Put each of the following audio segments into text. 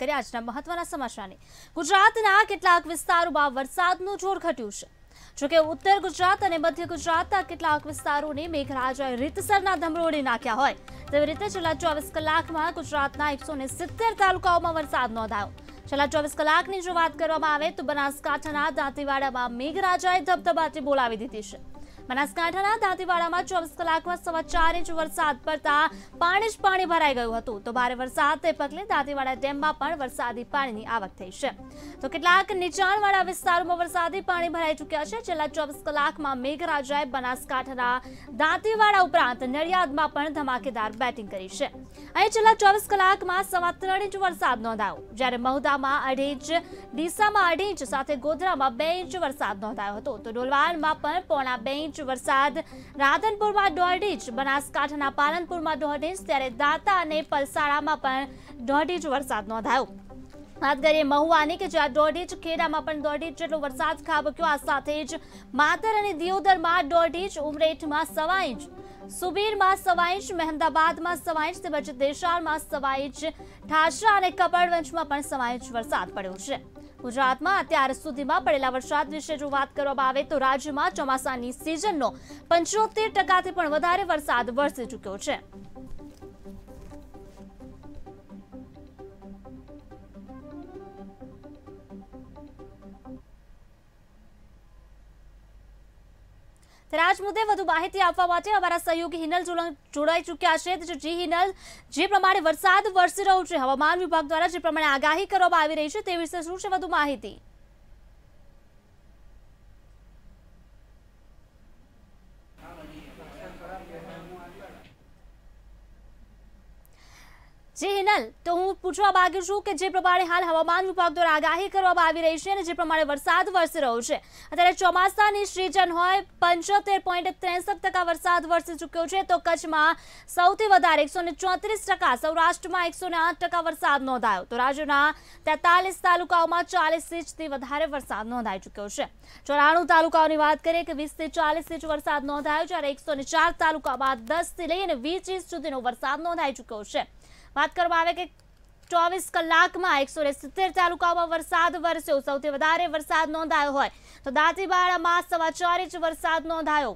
કરીએ આજના મહત્વના સમાચારની ગુજરાતના કેટલાક વિસ્તારોમાં વરસાદનું જોર ઘટ્યું છે જોકે ઉત્તર ગુજરાત અને મધ્ય ગુજરાતના કેટલાક વિસ્તારોને મેઘરાજાએ રીતસરના ધમરોડી નાખ્યા હોય તેવી રીતે છેલ્લા ચોવીસ કલાકમાં ગુજરાતના એકસો તાલુકાઓમાં વરસાદ નોંધાયો છેલ્લા ચોવીસ કલાકની જો વાત કરવામાં આવે તો બનાસકાંઠાના દાંતીવાડામાં મેઘરાજાએ ધબધબાથી બોલાવી દીધી છે બનાસકાંઠાના દાંતીવાડામાં ચોવીસ કલાકમાં સવા ચાર ઇંચ વરસાદ પડતા પાણી જ પાણી ભરાઈ ગયું હતું તો ભારે વરસાદને પગલે દાંતીવાડા ડેમમાં પણ વરસાદી પાણીની આવક થઈ છે તો કેટલાક નીચાણવાળા વિસ્તારોમાં વરસાદી પાણી ભરાઈ ચૂક્યા છે છેલ્લા ચોવીસ કલાકમાં મેઘરાજાએ બનાસકાંઠાના દાંતીવાડા ઉપરાંત નડિયાદમાં પણ ધમાકેદાર બેટિંગ કરી છે અહીં છેલ્લા ચોવીસ કલાકમાં સવા ત્રણ ઇંચ વરસાદ નોંધાયો જ્યારે મહુદામાં અઢી ઇંચ ડીસામાં અઢી ઇંચ સાથે ગોધરામાં બે ઇંચ વરસાદ નોંધાયો હતો તો ડોલવાડમાં પણ પોણા બે ઇંચ વરસાદ રાધનપુરમાં દોઢ ઇંચ બનાસકાંઠાના પાલનપુરમાં દોઢ ઇંચ ત્યારે દાંતા અને પલસાણામાં પણ દોઢ ઇંચ વરસાદ નોંધાયો વાત કરીએ મહુવાની કે જ્યાં દોઢ ઇંચ ખેડામાં પણ દોઢ ઇંચ જેટલો વરસાદ ખાબક્યો આ સાથે જ માતર અને દિયોદરમાં દોઢ ઇંચ ઉમરેઠમાં સવા ઇંચ સુબીરમાં સવા ઇંચ મહેમદાબાદમાં સવા ઇંચ તેમજ દેશાળમાં સવા ઇંચ ઠાસરા અને કપડવંશમાં પણ સવા ઇંચ વરસાદ પડ્યો છે ગુજરાતમાં અત્યાર સુધીમાં પડેલા વરસાદ વિશે જો વાત કરવામાં આવે તો રાજ્યમાં ચોમાસાની સિઝનનો પંચોતેર ટકાથી પણ વધારે વરસાદ વરસી ચૂક્યો છે ત્યારે આજ મુદ્દે વધુ માહિતી આપવા માટે અમારા સહયોગી હિનલ જોડાઈ ચૂક્યા છે જી હિનલ જે પ્રમાણે વરસાદ વરસી રહ્યો છે હવામાન વિભાગ દ્વારા જે પ્રમાણે આગાહી કરવામાં આવી રહી છે તે વિશે શું છે વધુ માહિતી જે હિનલ તો હું પૂછવા માંગુ છું કે જે પ્રમાણે હાલ હવામાન વિભાગ દ્વારા આગાહી કરવામાં આવી રહી છે અને જે પ્રમાણે વરસાદ વરસી રહ્યો છે અત્યારે ચોમાસાની સિઝન હોય પંચોતેર પોઈન્ટ ત્રેસઠ ટકા વરસાદ વરસી ચૂક્યો છે તો કચ્છમાં સૌથી વધારે એકસો ને ચોત્રીસ ટકા સૌરાષ્ટ્રમાં એકસો આઠ ટકા વરસાદ નોંધાયો તો રાજ્યના તેતાલીસ તાલુકાઓમાં ચાલીસ ઇંચથી વધારે વરસાદ નોંધાઈ ચૂક્યો છે ચોરાણું તાલુકાઓની વાત કરીએ કે વીસથી ચાલીસ ઇંચ વરસાદ નોંધાયો જ્યારે એકસો ને ચાર તાલુકામાં દસથી લઈને વીસ ઇંચ સુધીનો વરસાદ નોંધાઈ ચૂક્યો છે વાત કરવામાં આવે કે ચોવીસ કલાકમાં એકસો સિત્તેર તાલુકાઓમાં વરસાદ વરસ્યો સૌથી વધારે વરસાદ નોંધાયો હોય તો દાંતીવાડામાં સવા ચાર ઇંચ વરસાદ નોંધાયો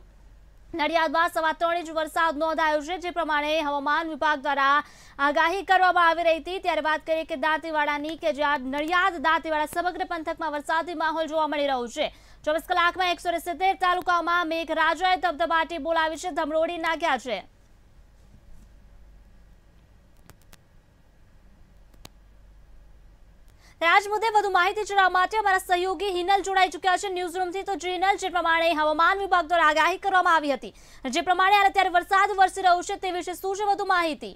નડિયાદમાં સવા ત્રણ ઇંચ વરસાદ નોંધાયો છે જે પ્રમાણે હવામાન વિભાગ દ્વારા આગાહી કરવામાં આવી રહી હતી ત્યારે વાત કરીએ કે દાંતીવાડાની કે જ્યાં નડિયાદ દાંતીવાડા સમગ્ર પંથકમાં વરસાદી માહોલ જોવા મળી રહ્યો છે ચોવીસ કલાકમાં એકસો સિત્તેર તાલુકાઓમાં મેઘરાજાએ ધબધબાટી બોલાવી છે ધમરોડી નાખ્યા છે અને આજ મુદ્દે વધુ માહિતી જોડવા માટે અમારા સહયોગી હિનલ જોડાઈ ચૂક્યા છે ન્યૂઝ તો જીનલ જે પ્રમાણે હવામાન વિભાગ દ્વારા આગાહી કરવામાં આવી હતી જે પ્રમાણે અત્યારે વરસાદ વરસી રહ્યો છે તે વિશે શું છે વધુ માહિતી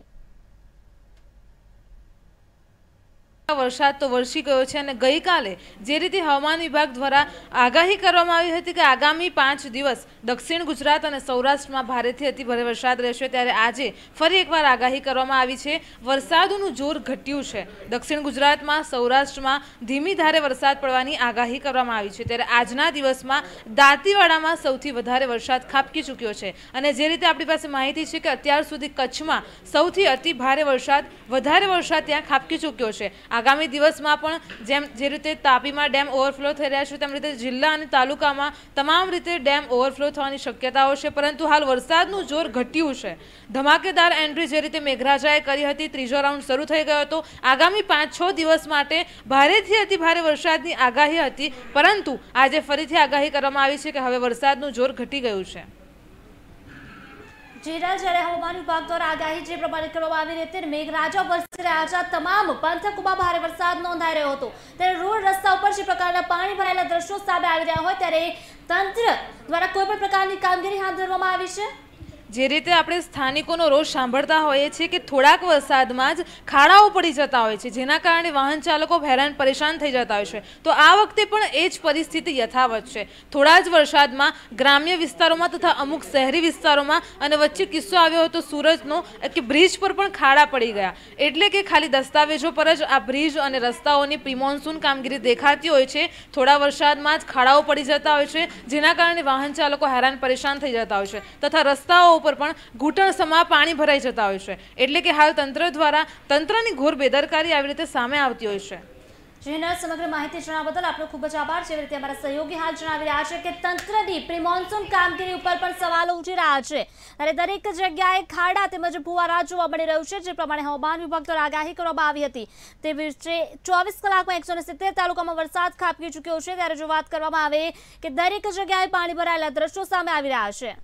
વરસાદ તો વરસી ગયો છે અને ગઈકાલે જે રીતે હવામાન વિભાગ દ્વારા આગાહી કરવામાં આવી હતી કે આગામી પાંચ દિવસ દક્ષિણ ગુજરાત અને સૌરાષ્ટ્રમાં ભારેથી અતિ વરસાદ રહેશે ત્યારે આજે ફરી એકવાર આગાહી કરવામાં આવી છે વરસાદનું જોર ઘટ્યું છે દક્ષિણ ગુજરાતમાં સૌરાષ્ટ્રમાં ધીમી ધારે વરસાદ પડવાની આગાહી કરવામાં આવી છે ત્યારે આજના દિવસમાં દાંતીવાડામાં સૌથી વધારે વરસાદ ખાબકી ચૂક્યો છે અને જે રીતે આપણી પાસે માહિતી છે કે અત્યાર સુધી કચ્છમાં સૌથી અતિ ભારે વરસાદ વધારે વરસાદ ત્યાં ખાબકી ચૂક્યો છે આગામી દિવસમાં પણ જેમ જે રીતે તાપીમાં ડેમ ઓવરફ્લો થઈ રહ્યા છે તેમ રીતે જિલ્લા અને તાલુકામાં તમામ રીતે ડેમ ઓવરફ્લો થવાની શક્યતાઓ છે પરંતુ હાલ વરસાદનું જોર ઘટ્યું છે ધમાકેદાર એન્ટ્રી જે રીતે મેઘરાજાએ કરી હતી ત્રીજો રાઉન્ડ શરૂ થઈ ગયો હતો આગામી પાંચ છ દિવસ માટે ભારેથી અતિ ભારે વરસાદની આગાહી હતી પરંતુ આજે ફરીથી આગાહી કરવામાં આવી છે કે હવે વરસાદનું જોર ઘટી ગયું છે જેરા જ્યારે હવામાન વિભાગ દ્વારા આગાહી જે પ્રમાણે કરવામાં આવી રહી હતી મેઘરાજા વરસી રહ્યા હતા તમામ પંથકોમાં ભારે વરસાદ નોંધાઈ રહ્યો હતો ત્યારે રોડ રસ્તા ઉપર જે પ્રકારના પાણી ભરાયેલા દ્રશ્યો સામે આવી રહ્યા હોય ત્યારે તંત્ર દ્વારા કોઈ પણ પ્રકારની કામગીરી હાથ ધરવામાં આવી છે જે રીતે આપણે સ્થાનિકોનો રોષ સાંભળતા હોઈએ છીએ કે થોડાક વરસાદમાં જ ખાડાઓ પડી જતા હોય છે જેના કારણે વાહન ચાલકો હેરાન પરેશાન થઈ જતા હોય છે તો આ વખતે પણ એ જ પરિસ્થિતિ યથાવત છે થોડા જ વરસાદમાં ગ્રામ્ય વિસ્તારોમાં તથા અમુક શહેરી વિસ્તારોમાં અને વચ્ચે કિસ્સો આવ્યો હતો સુરજનો કે બ્રિજ પર પણ ખાડા પડી ગયા એટલે કે ખાલી દસ્તાવેજો પર જ આ બ્રિજ અને રસ્તાઓની પ્રિમોન્સૂન કામગીરી દેખાતી હોય છે થોડા વરસાદમાં જ ખાડાઓ પડી જતા હોય છે જેના કારણે વાહન ચાલકો હેરાન પરેશાન થઈ જતા હોય છે તથા રસ્તાઓ ઉપર પણ ઘૂંટણ સમા પાણી ભરાઈ જતા હોય છે એટલે કે હાલ તંત્ર દ્વારા તંત્રની ઘોર બેદરકારી આવી રીતે સામે આવતી હોય છે જેના સમગ્ર માહિતી જણાવવા બદલ ખૂબ જ આભાર છે રીતે અમારા સહયોગી હાલ જણાવી રહ્યા છે કે તંત્રની પ્રિમોન્સૂન કામગીરી ઉપર પણ સવાલો ઉઠી રહ્યા છે દરેક જગ્યાએ ખાડા તેમજ ભૂવારા જોવા મળી રહ્યું છે જે પ્રમાણે હવામાન વિભાગ દ્વારા આગાહી કરવામાં આવી હતી તે વિશે ચોવીસ કલાકમાં એકસો તાલુકામાં વરસાદ ખાબકી ચૂક્યો છે ત્યારે જો વાત કરવામાં આવે કે દરેક જગ્યાએ પાણી ભરાયેલા દ્રશ્યો સામે આવી રહ્યા છે